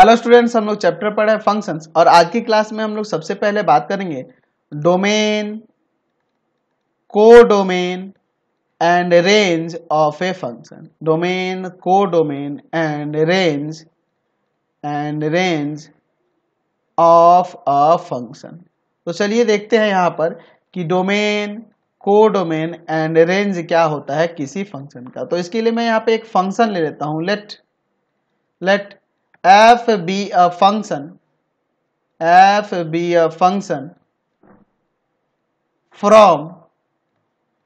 hello students हम लोग chapter पढ़ रहे हैं फंक्शंस और आज की क्लास में हम लोग सबसे पहले बात करेंगे डोमेन को domain and range of a function domain को domain and range and range of a function तो चलिए देखते हैं यहाँ पर कि डोमेन को डोमेन एंड रेंज क्या होता है किसी फंक्शन का तो इसके लिए मैं यहाँ पे एक फंक्शन ले लेता हूँ let let f be a function f be a function from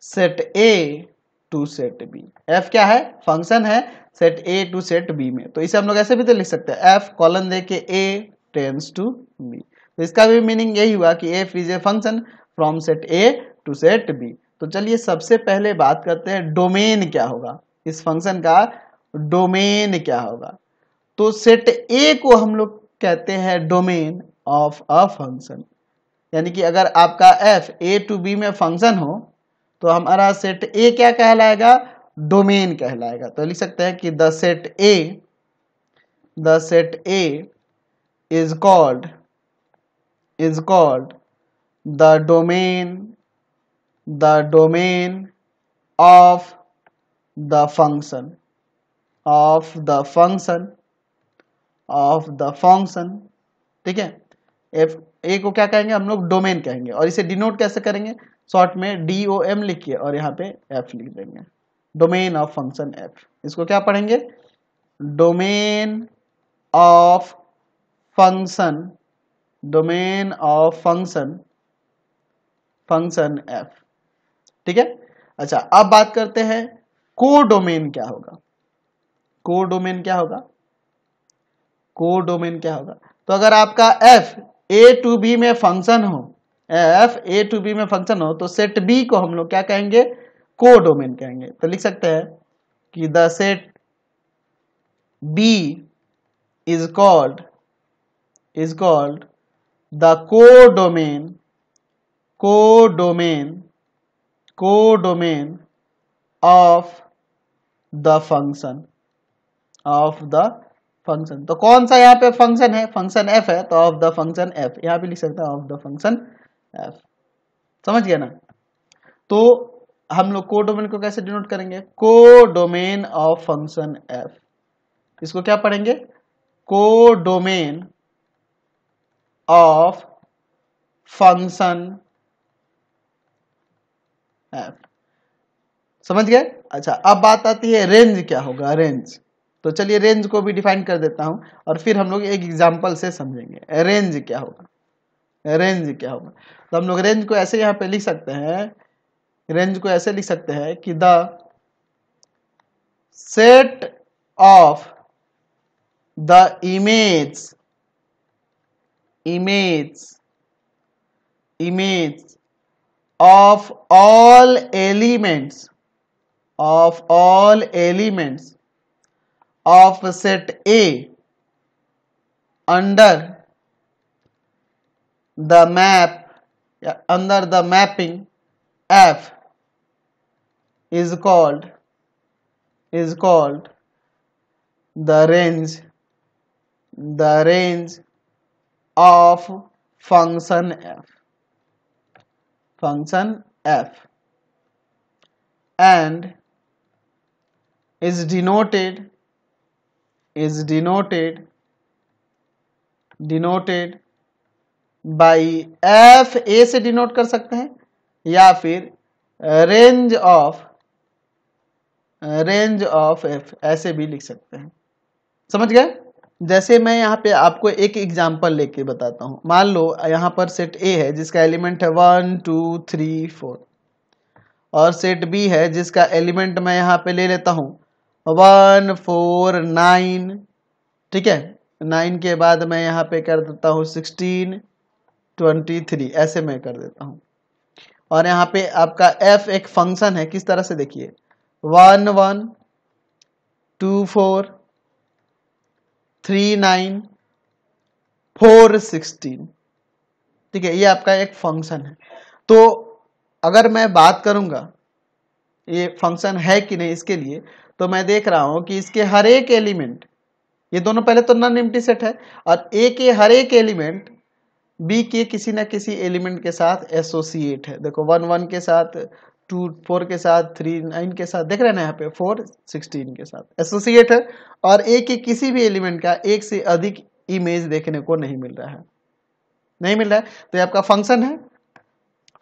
set A to set B F क्या है फंक्शन है set A to set B में तो इसे हम लोग ऐसे भी तो लिख सकते हैं एफ कॉलन दे के ए टेंस टू बी तो इसका भी मीनिंग यही हुआ कि F is a function from set A to set B तो चलिए सबसे पहले बात करते हैं डोमेन क्या होगा इस फंक्शन का डोमेन क्या होगा तो सेट ए को हम लोग कहते हैं डोमेन ऑफ अ फंक्शन यानी कि अगर आपका एफ ए टू बी में फंक्शन हो तो हमारा सेट ए क्या कहलाएगा डोमेन कहलाएगा तो लिख सकते हैं कि the set A the set A is called is called the domain the domain of the function of the function of the function ठीक है एफ ए को क्या कहेंगे हम लोग डोमेन कहेंगे और इसे डिनोट कैसे करेंगे शॉर्ट में डी ओ एम लिखिए और यहाँ पे एफ लिख देंगे डोमेन ऑफ फंक्शन एफ इसको क्या पढ़ेंगे domain of function domain of function function F ठीक है अच्छा अब बात करते हैं को डोमेन क्या होगा को डोमेन क्या होगा को डोमेन क्या होगा तो अगर आपका एफ ए टू बी में फंक्शन हो एफ ए टू बी में फंक्शन हो तो सेट बी को हम लोग क्या कहेंगे को डोमेन कहेंगे तो लिख सकते हैं कि the set B is called is called the codomain को डोमेन को codomain of the function of the function तो कौन सा यहाँ पे फंक्शन है फंक्शन एफ है तो ऑफ द फंक्शन एफ यहाँ पे लिख सकते हैं ऑफ द फंक्शन एफ समझ गया ना तो हम लोग को डोमेन को कैसे डिनोट करेंगे को डोमेन ऑफ फंक्शन एफ इसको क्या पढ़ेंगे को डोमेन ऑफ फंक्शन एफ समझ गए अच्छा अब बात आती है रेंज क्या होगा रेंज तो चलिए रेंज को भी डिफाइन कर देता हूँ और फिर हम लोग एक एग्जाम्पल से समझेंगे रेंज क्या होगा रेंज क्या होगा तो हम लोग रेंज को ऐसे यहाँ पे लिख सकते हैं रेंज को ऐसे लिख सकते हैं कि the set of the image image image of all elements of all elements of set A under the map under the mapping F is called is called the range the range of function f function f and is denoted is denoted denoted by f a से denote कर सकते हैं या फिर range of range of f ऐसे भी लिख सकते हैं समझ गए जैसे मैं यहाँ पे आपको एक एग्जाम्पल लेके बताता हूँ मान लो यहाँ पर सेट ए है जिसका एलिमेंट है वन टू थ्री फोर और सेट बी है जिसका एलिमेंट मैं यहाँ पे ले लेता हूँ वन फोर नाइन ठीक है नाइन के बाद मैं यहाँ पे कर देता हूँ सिक्सटीन ट्वेंटी थ्री ऐसे मैं कर देता हूँ और यहाँ पे आपका एफ एक फंक्शन है किस तरह से देखिए one one two four three nine four sixteen ठीक है ये आपका एक फंक्शन है तो अगर मैं बात करूंगा ये फंक्शन है कि नहीं इसके लिए तो मैं देख रहा हूं कि इसके हर एक एलिमेंट ये दोनों पहले तो नॉन एम्प्टी सेट है और ए के हर एक एलिमेंट बी के किसी ना किसी एलिमेंट के साथ एसोसिएट है देखो वन वन के साथ टू फोर के साथ थ्री नाइन के साथ देख रहे हैं ना यहाँ पे फोर सिक्सटीन के साथ एसोसिएट है और ए के किसी भी एलिमेंट का एक से अधिक इमेज देखने को नहीं मिल रहा है नहीं मिल रहा है तो ये आपका फंक्शन है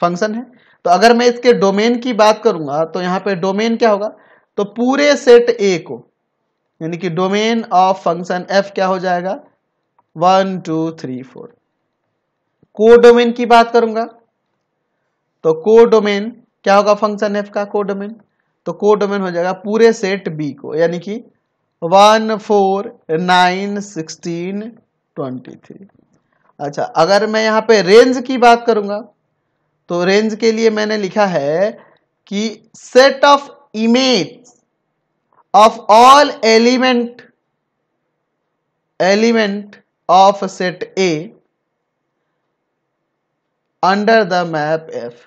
फंक्शन है तो अगर मैं इसके डोमेन की बात करूंगा तो यहाँ पे डोमेन क्या होगा तो पूरे सेट ए को यानी कि डोमेन ऑफ फंक्शन एफ क्या हो जाएगा वन टू थ्री फोर को डोमेन की बात करूंगा तो को डोमेन क्या होगा फंक्शन एफ का को डोमेन तो को डोमेन हो जाएगा पूरे सेट बी को यानी कि one four nine sixteen twenty three अच्छा अगर मैं यहां पे रेंज की बात करूंगा तो रेंज के लिए मैंने लिखा है कि set of image of all element element of set A under the map f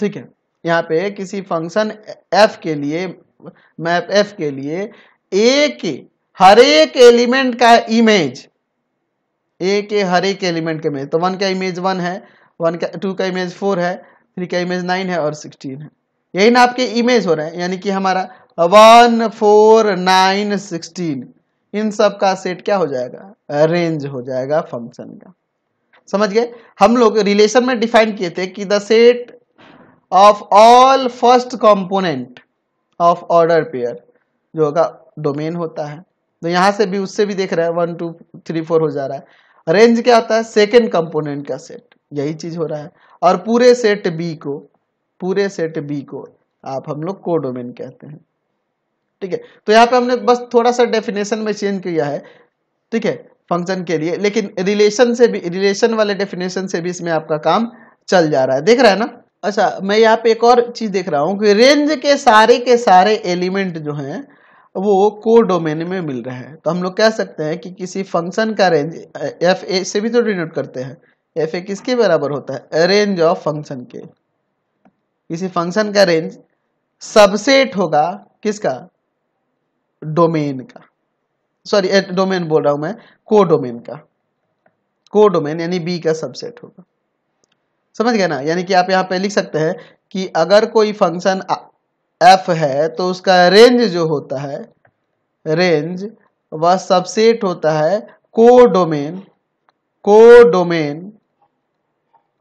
ठीक है यहाँ पे किसी फंक्शन एफ के लिए मैप एफ के लिए ए के हर एक एलिमेंट का इमेज ए के हर एक एलिमेंट तो का इमेज तो वन का इमेज वन है वन का टू का इमेज फोर है थ्री का इमेज नाइन है और सिक्सटीन है यही ना आपके इमेज हो रहे हैं यानी कि हमारा वन फोर नाइन सिक्सटीन इन सब का सेट क्या हो जाएगा रेंज हो जाएगा फंक्शन का समझ गए हम लोग रिलेशन में डिफाइन किए थे कि the set of all first component of order pair जो होगा डोमेन होता है तो यहां से भी उससे भी देख रहे हैं वन टू थ्री फोर हो जा रहा है रेंज क्या होता है सेकेंड कंपोनेंट का सेट यही चीज हो रहा है और पूरे सेट बी को पूरे सेट बी को आप हम लोग कोडोमेन कहते हैं ठीक है तो यहाँ पे हमने बस थोड़ा सा डेफिनेशन में चेंज किया है ठीक है फंक्शन के लिए लेकिन रिलेशन से भी रिलेशन वाले डेफिनेशन से भी इसमें आपका काम चल जा रहा है देख रहा है ना अच्छा मैं यहाँ पे एक और चीज देख रहा हूँ कि रेंज के सारे के सारे एलिमेंट जो हैं वो को डोमेन में मिल रहे हैं तो हम लोग कह सकते हैं कि किसी फंक्शन का रेंज एफ ए से भी तो डिनोट करते हैं एफ ए किसके बराबर होता है रेंज ऑफ फंक्शन के किसी फंक्शन का रेंज सबसेट होगा किसका डोमेन का सॉरी डोमेन बोल रहा हूं मैं को डोमेन का को डोमेन यानी बी का सबसेट होगा समझ गए ना यानी कि आप यहां पे लिख सकते हैं कि अगर कोई फंक्शन एफ है तो उसका रेंज जो होता है रेंज वह सबसेट होता है को डोमेन को डोमेन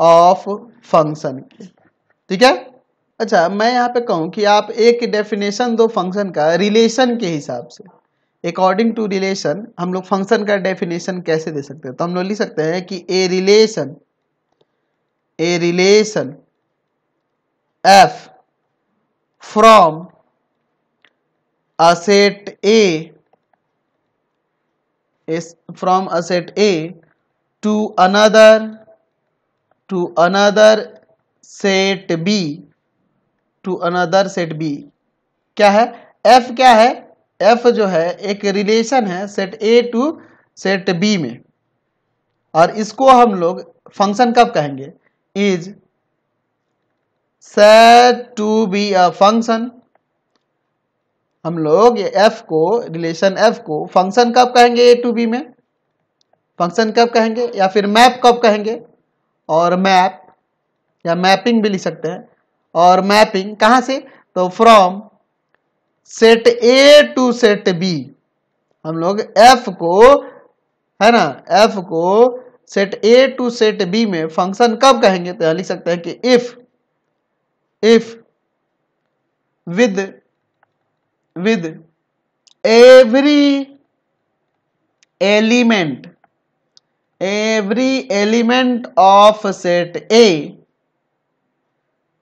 ऑफ फंक्शन के ठीक है अच्छा मैं यहाँ पे कहूँ कि आप एक डेफिनेशन दो फंक्शन का रिलेशन के हिसाब से अकॉर्डिंग टू रिलेशन हम लोग फंक्शन का डेफिनेशन कैसे दे सकते हैं तो हम लोग लिख सकते हैं कि a relation a relation f from a set A from a set A to another to another set B to another set B क्या है एफ क्या है एफ जो है एक रिलेशन है set A to set B में और इसको हम लोग फंक्शन कब कहेंगे is said to be a function हम लोग एफ को रिलेशन एफ को फंक्शन कब कहेंगे ए टू बी में फंक्शन कब कहेंगे या फिर मैप कब कहेंगे और मैप या मैपिंग भी लिख सकते हैं और मैपिंग कहां से तो from set A to set B हम लोग एफ को है ना एफ को set A to set B में फंक्शन कब कहेंगे तो यहां लिख सकते हैं कि if if with with every element every element of set A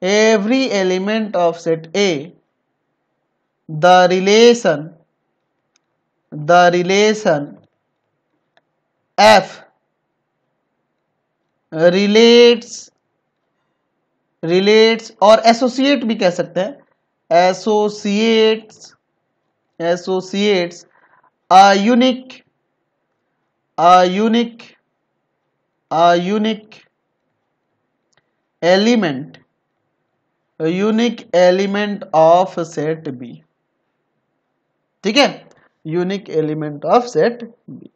every element of set A the relation the relation F relates relates or associate bhi keh sakte hain associates associates a unique a unique a unique element a unique element of set B ठीक है unique element of set B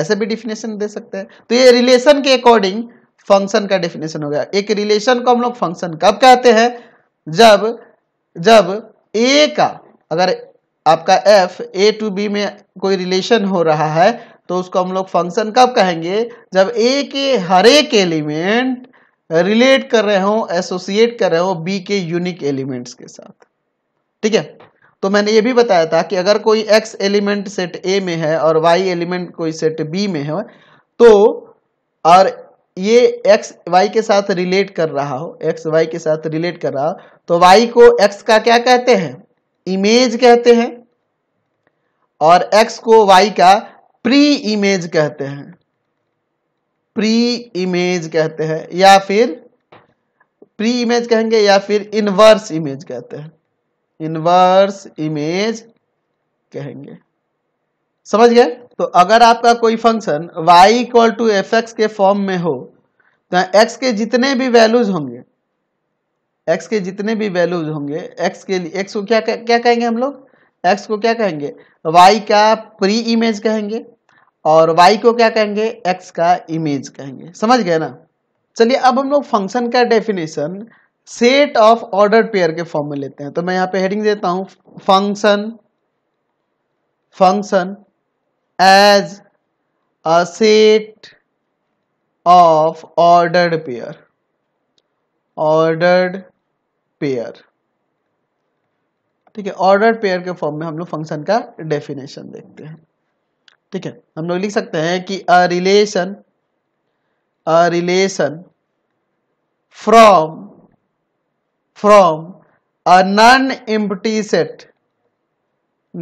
ऐसे भी definition दे सकते हैं तो ये relation के according function का डिफिनेशन हो गया एक रिलेशन को हम लोग फंक्शन कब कहते हैं जब जब ए का अगर आपका एफ ए टू बी में कोई रिलेशन हो रहा है तो उसको हम लोग फंक्शन कब कहेंगे जब ए के हर एक एलिमेंट रिलेट कर रहे हो एसोसिएट कर रहे हो बी के यूनिक एलिमेंट्स के साथ ठीक है तो मैंने ये भी बताया था कि अगर कोई एक्स एलिमेंट सेट ए में है और वाई एलिमेंट कोई सेट बी में है तो और ये एक्स वाई के साथ रिलेट कर रहा हो एक्स वाई के साथ रिलेट कर रहा हो तो वाई को एक्स का क्या कहते हैं इमेज कहते हैं और एक्स को वाई का प्री इमेज कहते हैं प्री इमेज कहते हैं या फिर प्री इमेज कहेंगे या फिर इनवर्स इमेज कहते हैं इनवर्स इमेज कहेंगे समझ गए तो अगर आपका कोई function y equal to f के फॉर्म में हो तो x के जितने भी वैल्यूज होंगे x के जितने भी वैल्यूज होंगे x के लिए x को क्या क्या कहेंगे हम लोग x को क्या कहेंगे y का प्री इमेज कहेंगे और y को क्या कहेंगे x का इमेज कहेंगे समझ गए ना चलिए अब हम लोग फंक्शन का definition set of order pair के फॉर्म में लेते हैं तो मैं यहां पे हेडिंग देता हूं function function as a set of ordered pair ordered pair ठीक है ऑर्डर्ड पेयर के फॉर्म में हम लोग फंक्शन का डेफिनेशन देखते हैं ठीक है हम लोग लिख सकते हैं कि a relation a relation from from a non empty set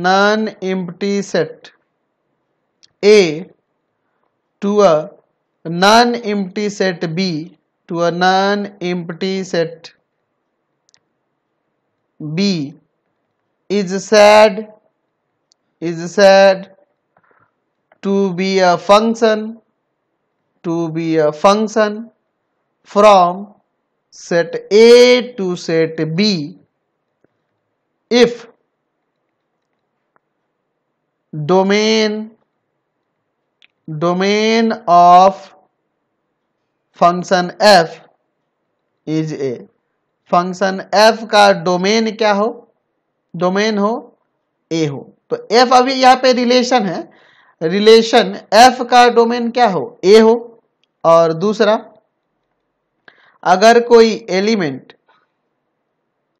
non empty set A to a non empty set B to a non empty set B is said is said to be a function to be a function from set A to set B if domain domain of function f is a function f का domain क्या हो domain हो a हो तो f अभी यहाँ पे relation है रिलेशन एफ का डोमेन क्या हो ए हो और दूसरा अगर कोई element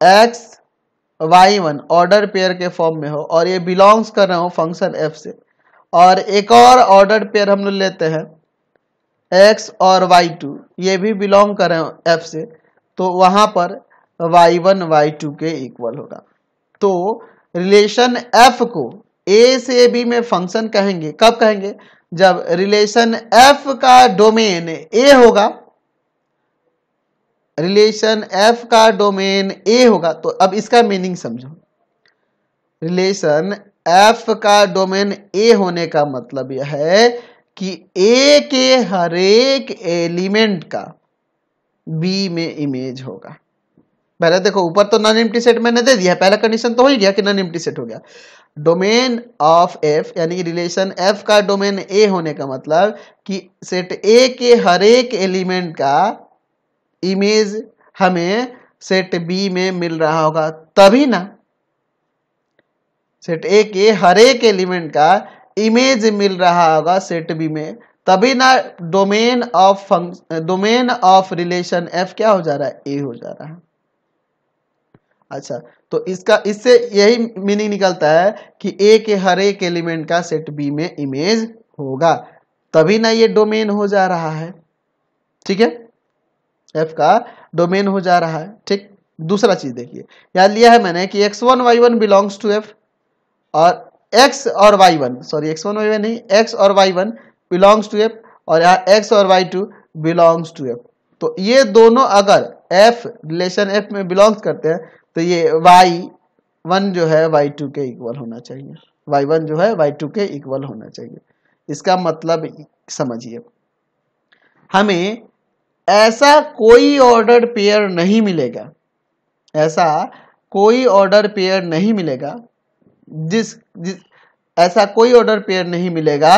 x y one order pair के फॉर्म में हो और ये बिलोंग्स कर रहे हो फंक्शन एफ से और एक और ऑर्डर पेयर हम लोग लेते हैं एक्स और वाई टू ये भी बिलोंग कर रहे हो एफ से तो वहां पर वाई वन वाई टू के इक्वल होगा तो रिलेशन एफ को ए से बी में फंक्शन कहेंगे कब कहेंगे जब रिलेशन एफ का डोमेन ए होगा रिलेशन एफ का डोमेन ए होगा तो अब इसका मीनिंग समझो रिलेशन एफ का डोमेन ए होने का मतलब यह है कि ए के हरेक एलिमेंट का बी में इमेज होगा पहले देखो ऊपर तो नन एम्प्टी सेट मैंने दे दिया पहला कंडीशन तो हो ही गया कि नन एम्प्टी सेट हो गया डोमेन ऑफ एफ यानी कि रिलेशन एफ का डोमेन ए होने का मतलब कि सेट ए के हर एक एलिमेंट का इमेज हमें सेट बी में मिल रहा होगा तभी ना सेट ए के हर एक एलिमेंट का इमेज मिल रहा होगा सेट बी में तभी ना domain of function domain of relation f क्या हो जा रहा है ए हो जा रहा है अच्छा तो इसका इससे यही मीनिंग निकलता है कि ए के हर एक एलिमेंट का सेट बी में इमेज होगा तभी ना ये डोमेन हो जा रहा है ठीक है एफ का डोमेन हो जा रहा है ठीक दूसरा चीज देखिए याद लिया है मैंने कि x one y one belongs to f और एक्स और y one sorry x one y one नहीं एक्स और y one belongs to f और यहाँ एक्स और y two belongs to f तो ये दोनों अगर एफ रिलेशन एफ में बिलोंग्स करते हैं तो ये वाई वन जो है वाई टू के इक्वल होना चाहिए वाई वन जो है वाई टू के इक्वल होना चाहिए इसका मतलब समझिए हमें ऐसा कोई ऑर्डर पेयर नहीं मिलेगा ऐसा कोई ऑर्डर पेयर नहीं मिलेगा जिस, जिस ऐसा कोई ऑर्डर पेयर नहीं मिलेगा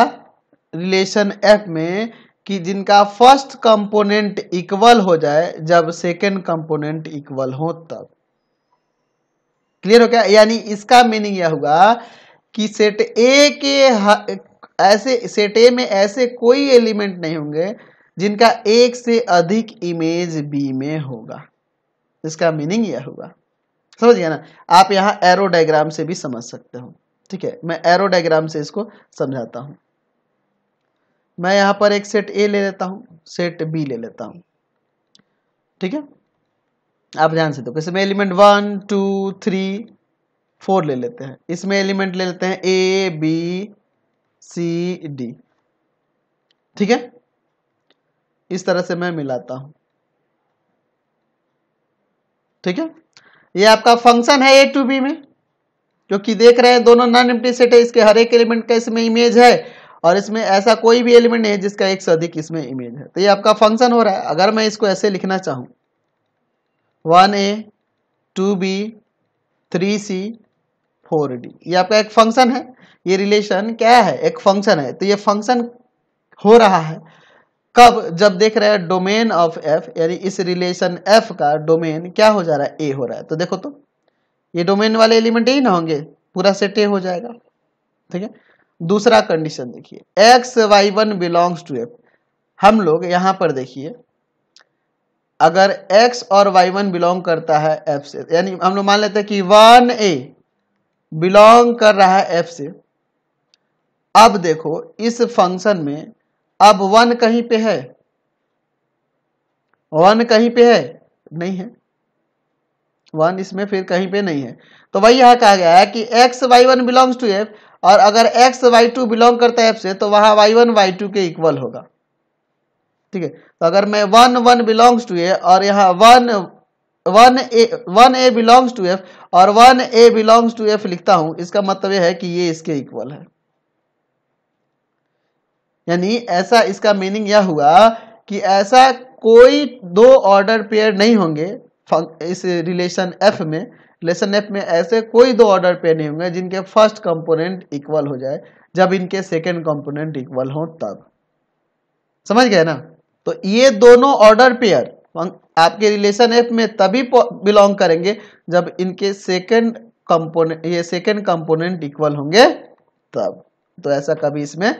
रिलेशन एफ में कि जिनका फर्स्ट कंपोनेंट इक्वल हो जाए जब सेकेंड कंपोनेंट इक्वल हो तब क्लियर हो गया यानी इसका मीनिंग यह हुआ कि सेट ए के ऐसे सेट ए में ऐसे कोई एलिमेंट नहीं होंगे जिनका एक से अधिक इमेज बी में होगा इसका मीनिंग यह हुआ समझ गया ना आप यहाँ एरो डायग्राम से भी समझ सकते हो ठीक है मैं एरो डायग्राम से इसको समझाता हूँ मैं यहाँ पर एक सेट ए ले लेता हूँ सेट बी ले लेता हूँ ठीक है आप ध्यान से देखो इसमें element one two three four ले लेते हैं इसमें एलिमेंट ले लेते हैं ए बी सी डी ठीक है इस तरह से मैं मिलाता हूं ठीक है ये आपका फंक्शन है ए टू बी में जो कि देख रहे हैं दोनों नॉन एम्प्टी सेट है इसके हर एक एलिमेंट का इसमें इमेज है और इसमें ऐसा कोई भी एलिमेंट नहीं है जिसका एक से अधिक इसमें इमेज है तो ये आपका फंक्शन हो रहा है अगर मैं इसको ऐसे लिखना चाहूं one A to B three C four D ये आपका एक फंक्शन है ये रिलेशन क्या है एक फंक्शन है तो ये फंक्शन हो रहा है कब जब देख रहे हैं डोमेन ऑफ एफ यानी इस रिलेशन एफ का डोमेन क्या हो जा रहा है ए हो रहा है तो देखो तो ये डोमेन वाले एलिमेंट ही ना होंगे पूरा सेट ए हो जाएगा ठीक है दूसरा कंडीशन देखिए x y one belongs to f हम लोग यहाँ पर देखिए अगर x और y1 बिलोंग करता है f से यानी हम लोग मान लेते हैं कि 1a बिलोंग कर रहा है f से अब देखो इस फंक्शन में अब 1 कहीं पे है 1 कहीं पे है नहीं है 1 इसमें फिर कहीं पे नहीं है तो वही यहां कहा गया है कि x y1 belongs to f और अगर x y2 बिलोंग करता है f से तो वहां y1 y2 के इक्वल होगा ठीक है तो अगर मैं one one belongs to A और यहाँ one one A one A belongs to f और one A belongs to f लिखता हूं इसका मतलब यह है कि ये इसके इक्वल है यानी ऐसा इसका मीनिंग यह हुआ कि ऐसा कोई दो ऑर्डर पेयर नहीं होंगे इस रिलेशन एफ में रिलेशन एफ में ऐसे कोई दो ऑर्डर पेयर नहीं होंगे जिनके फर्स्ट कंपोनेंट इक्वल हो जाए जब इनके सेकेंड कॉम्पोनेंट इक्वल हो तब समझ गए ना तो ये दोनों ऑर्डर पेयर आपके रिलेशन एफ में तभी बिलोंग करेंगे जब इनके सेकंड कंपोनेंट ये सेकंड कंपोनेंट इक्वल होंगे तब तो ऐसा कभी इसमें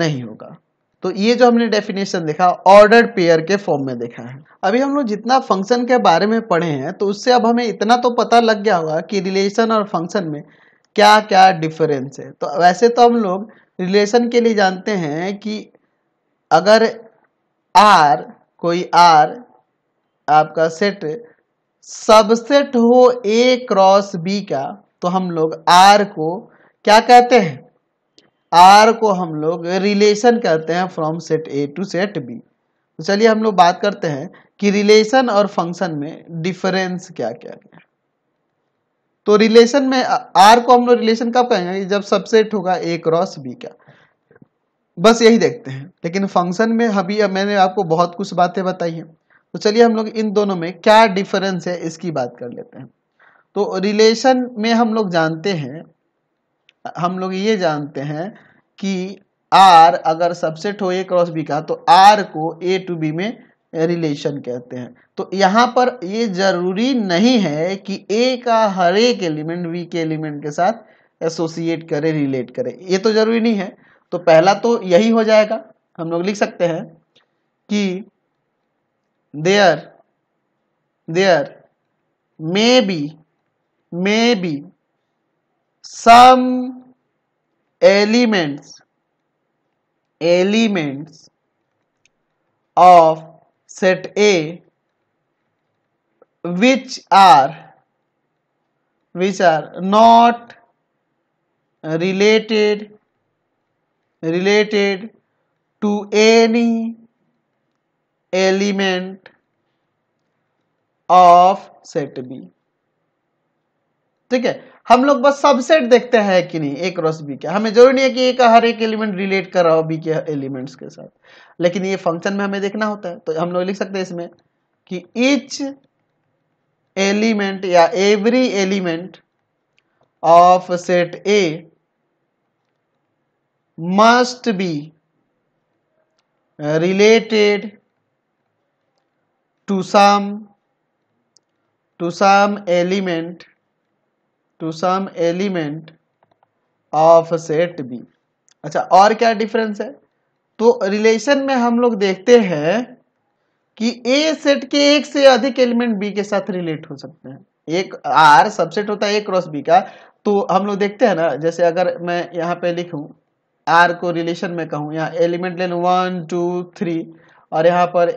नहीं होगा तो ये जो हमने डेफिनेशन देखा ऑर्डर पेयर के फॉर्म में देखा है अभी हम लोग जितना फंक्शन के बारे में पढ़े हैं तो उससे अब हमें इतना तो पता लग गया होगा कि रिलेशन और फंक्शन में क्या क्या डिफरेंस है तो वैसे तो हम लोग रिलेशन के लिए जानते हैं कि अगर आर कोई आर आपका सेट सबसेट हो ए क्रॉस बी का तो हम लोग आर को क्या कहते हैं आर को हम लोग रिलेशन कहते हैं from set A to set B तो चलिए हम लोग बात करते हैं कि रिलेशन और फंक्शन में डिफरेंस क्या क्या है तो रिलेशन में आर को हम लोग रिलेशन कब कहेंगे जब सबसेट होगा ए क्रॉस बी का बस यही देखते हैं लेकिन फंक्शन में अभी मैंने आपको बहुत कुछ बातें बताई हैं तो चलिए हम लोग इन दोनों में क्या डिफरेंस है इसकी बात कर लेते हैं तो रिलेशन में हम लोग जानते हैं हम लोग ये जानते हैं कि आर अगर सबसेट हो ए क्रॉस बी का तो आर को ए टू बी में रिलेशन कहते हैं तो यहाँ पर ये जरूरी नहीं है कि ए का हर एक एलिमेंट वी के एलिमेंट के साथ एसोसिएट करे रिलेट करे ये तो जरूरी नहीं है तो पहला तो यही हो जाएगा हम लोग लिख सकते हैं कि there there may be may be some elements elements of set A which are which are not related related to any element of set B ठीक है हम लोग बस सबसेट देखते हैं कि नहीं एक क्रॉस बी का हमें जरूरी नहीं है कि एक हर एक एलिमेंट रिलेट कर रहा हो बी के एलिमेंट्स के साथ लेकिन ये फंक्शन में हमें देखना होता है तो हम लोग लिख सकते हैं इसमें कि इच एलिमेंट या every element of set A must be related to some to some element to some element of set B अच्छा और क्या डिफरेंस है तो रिलेशन में हम लोग देखते हैं कि ए सेट के एक से अधिक एलिमेंट बी के साथ रिलेट हो सकते हैं एक आर सबसेट होता है ए क्रॉस बी का तो हम लोग देखते हैं ना जैसे अगर मैं यहाँ पे लिखूं आर को रिलेशन में कहूँ यहाँ एलिमेंट ले लूँ वन टू थ्री और यहाँ पर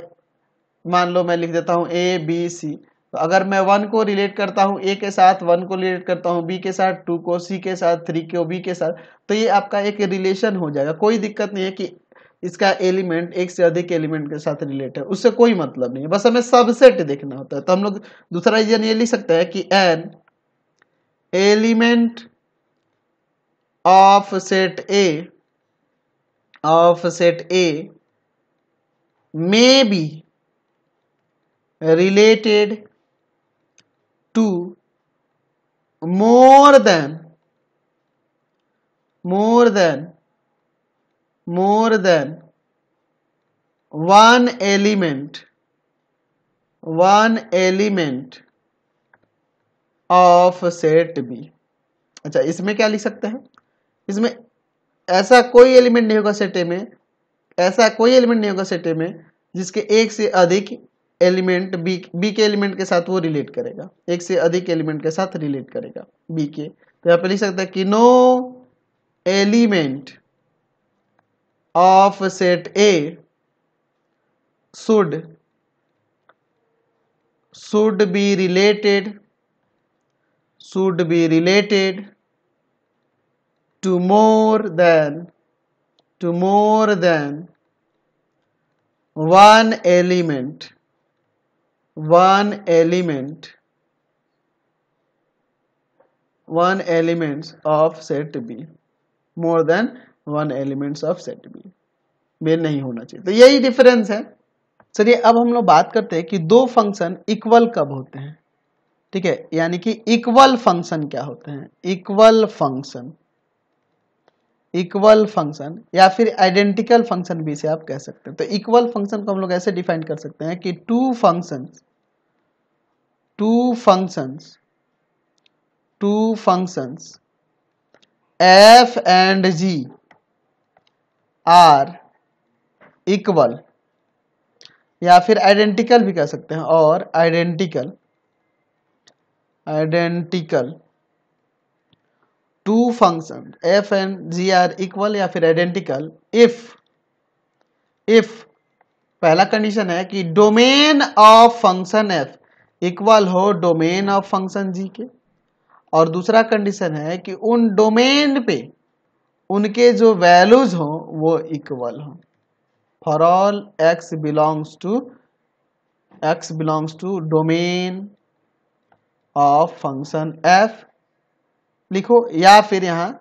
मान लो मैं लिख देता हूँ ए बी सी तो अगर मैं वन को रिलेट करता हूँ ए के साथ वन को रिलेट करता हूँ बी के साथ टू को सी के साथ थ्री को बी के साथ तो ये आपका एक रिलेशन हो जाएगा कोई दिक्कत नहीं है कि इसका एलिमेंट एक से अधिक एलिमेंट के साथ रिलेट है उससे कोई मतलब नहीं है बस हमें सबसेट देखना होता है तो हम लोग दूसरा रीजन ये लिख सकते हैं कि an element of set A of set A may be related to more than more than more than one element one element of set B अच्छा इसमें क्या लिख सकते हैं इसमें ऐसा कोई एलिमेंट नहीं होगा सेट ए में ऐसा कोई एलिमेंट नहीं होगा सेट ए में जिसके एक से अधिक एलिमेंट बी बी के एलिमेंट के साथ वो रिलेट करेगा एक से अधिक एलिमेंट के साथ रिलेट करेगा बी के तो यहाँ पे लिख सकते हैं कि no element of set A should should be related should be related to more than to more than one element one element one elements of set b more than one elements of set b में नहीं होना चाहिए तो यही difference है चलिए अब हम लोग बात करते हैं कि दो फंक्शन इक्वल कब होते हैं ठीक है यानी कि इक्वल फंक्शन क्या होते हैं इक्वल फंक्शन इक्वल फंक्शन या फिर आइडेंटिकल फंक्शन भी से आप कह सकते हैं तो इक्वल फंक्शन को हम लोग ऐसे डिफाइन कर सकते हैं कि two function two functions two function f and g are equal या फिर आइडेंटिकल भी कह सकते हैं और identical identical two function f and g are equal या फिर आइडेंटिकल इफ इफ पहला कंडीशन है कि domain of function f equal हो डोमेन ऑफ फंक्शन जी के और दूसरा कंडीशन है कि उन डोमेन पे उनके जो वैल्यूज हो वो इक्वल हो for all x belongs to x belongs to domain of function f लिखो या फिर यहां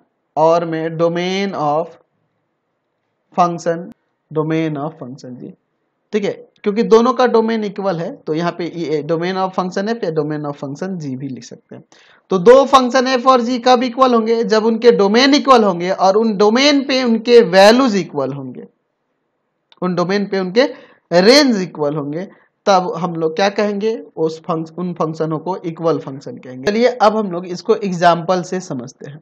और में domain of function domain of function g ठीक है क्योंकि दोनों का डोमेन इक्वल है तो यहाँ पे ये डोमेन ऑफ फंक्शन एफ या डोमेन ऑफ फंक्शन जी भी लिख सकते हैं तो दो फंक्शन एफ और जी कब इक्वल होंगे जब उनके डोमेन इक्वल होंगे और उन डोमेन पे उनके वैल्यूज इक्वल होंगे उन डोमेन पे उनके रेंज इक्वल होंगे तब हम लोग क्या कहेंगे उस फंक्शन उन फंक्शनों को इक्वल फंक्शन कहेंगे चलिए अब हम लोग इसको एग्जाम्पल से समझते हैं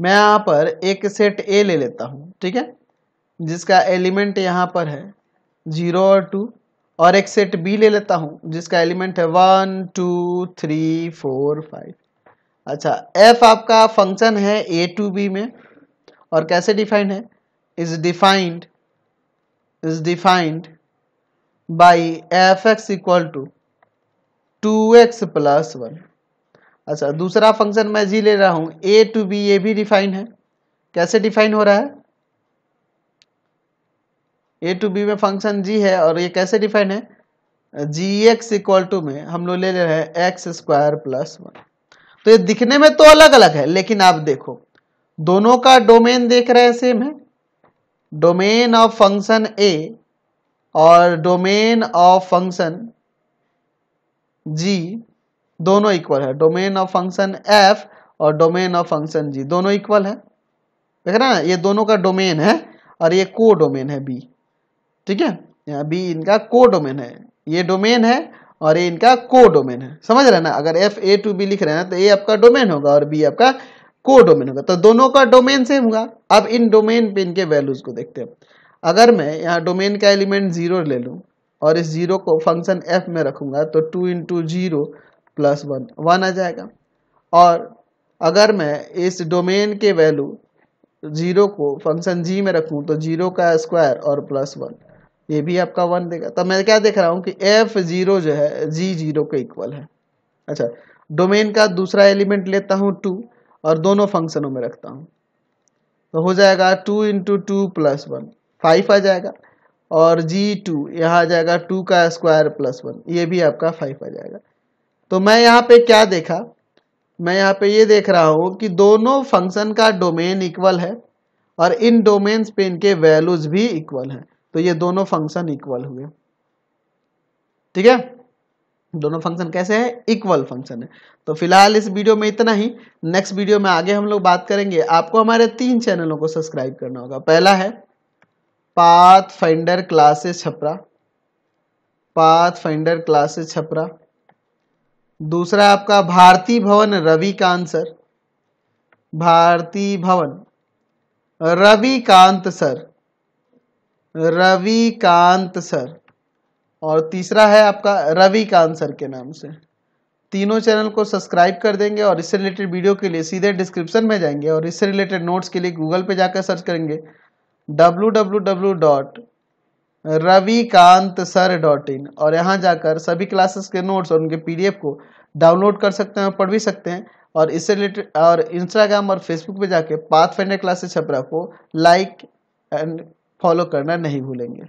मैं यहाँ पर एक सेट ए ले लेता हूँ ठीक है जिसका एलिमेंट यहाँ पर है जीरो और टू और एक सेट बी ले लेता हूँ जिसका एलिमेंट है one two three four five अच्छा एफ आपका फंक्शन है ए टू बी में और कैसे डिफाइंड है is defined is defined by f x equal to two x plus one अच्छा दूसरा फंक्शन मैं जी ले रहा हूँ ए टू बी ये भी डिफाइन है कैसे डिफाइन हो रहा है ए टू बी में फंक्शन जी है और ये कैसे डिफाइन है जी एक्स इक्वल टू में हम लोग ले ले रहे हैं एक्स स्क्वायर प्लस वन तो ये दिखने में तो अलग अलग है लेकिन आप देखो दोनों का डोमेन देख रहे हैं सेम है डोमेन ऑफ फंक्शन ए और डोमेन ऑफ फंक्शन जी दोनों इक्वल है डोमेन ऑफ फंक्शन एफ और डोमेन ऑफ फंक्शन जी दोनों इक्वल है देख रहे हैं ये दोनों का डोमेन है और ये को डोमेन है बी ठीक है यहाँ बी इनका को डोमेन है ये डोमेन है और ये इनका को डोमेन है समझ रहे ना अगर एफ ए टू बी लिख रहे हैं तो ए आपका डोमेन होगा और बी आपका को डोमेन होगा तो दोनों का डोमेन सेम होगा अब इन डोमेन पे इनके वैल्यूज को देखते हैं अगर मैं यहाँ डोमेन का एलिमेंट ज़ीरो ले लूँ और इस ज़ीरो को फंक्शन एफ में रखूँगा तो two into zero plus one one आ जाएगा और अगर मैं इस डोमेन के वैल्यू ज़ीरो को फंक्शन जी में रखूँ तो ज़ीरो का स्क्वायर और प्लस वन ये भी आपका वन देगा तब तो मैं क्या देख रहा हूँ कि एफ ज़ीरो जो है जी ज़ीरो के इक्वल है अच्छा डोमेन का दूसरा एलिमेंट लेता हूँ टू और दोनों फंक्शनों में रखता हूँ तो हो जाएगा two into two plus one five आ जाएगा और जी टू यहाँ आ जाएगा टू का स्क्वायर प्लस वन ये भी आपका फाइव आ जाएगा तो मैं यहाँ पे क्या देखा मैं यहाँ पे ये देख रहा हूँ कि दोनों फंक्शन का डोमेन इक्वल है और इन डोमेन्स पे इनके वैल्यूज भी इक्वल हैं तो ये दोनों फंक्शन इक्वल हुए ठीक है दोनों फंक्शन कैसे हैं इक्वल फंक्शन है तो फिलहाल इस वीडियो में इतना ही नेक्स्ट वीडियो में आगे हम लोग बात करेंगे आपको हमारे तीन चैनलों को सब्सक्राइब करना होगा पहला है Pathfinder classes Chhapra Pathfinder classes Chhapra दूसरा आपका Bharati Bhawan Ravi Kant sir Bharati Bhawan Ravi Kant sir Ravi Kant sir और तीसरा है आपका रवि कांत सर के नाम से तीनों चैनल को सब्सक्राइब कर देंगे और इससे रिलेटेड वीडियो के लिए सीधे डिस्क्रिप्शन में जाएंगे और इससे रिलेटेड नोट्स के लिए गूगल पे जाकर सर्च करेंगे डब्लू dot Ravikant sir dot in और यहाँ जाकर सभी क्लासेस के नोट्स और उनके पीडीएफ को डाउनलोड कर सकते हैं और पढ़ भी सकते हैं और इससे रिलेटेड और इंस्टाग्राम और फेसबुक पे जाके पाथ फेंडर क्लासेस छपरा को लाइक एंड फॉलो करना नहीं भूलेंगे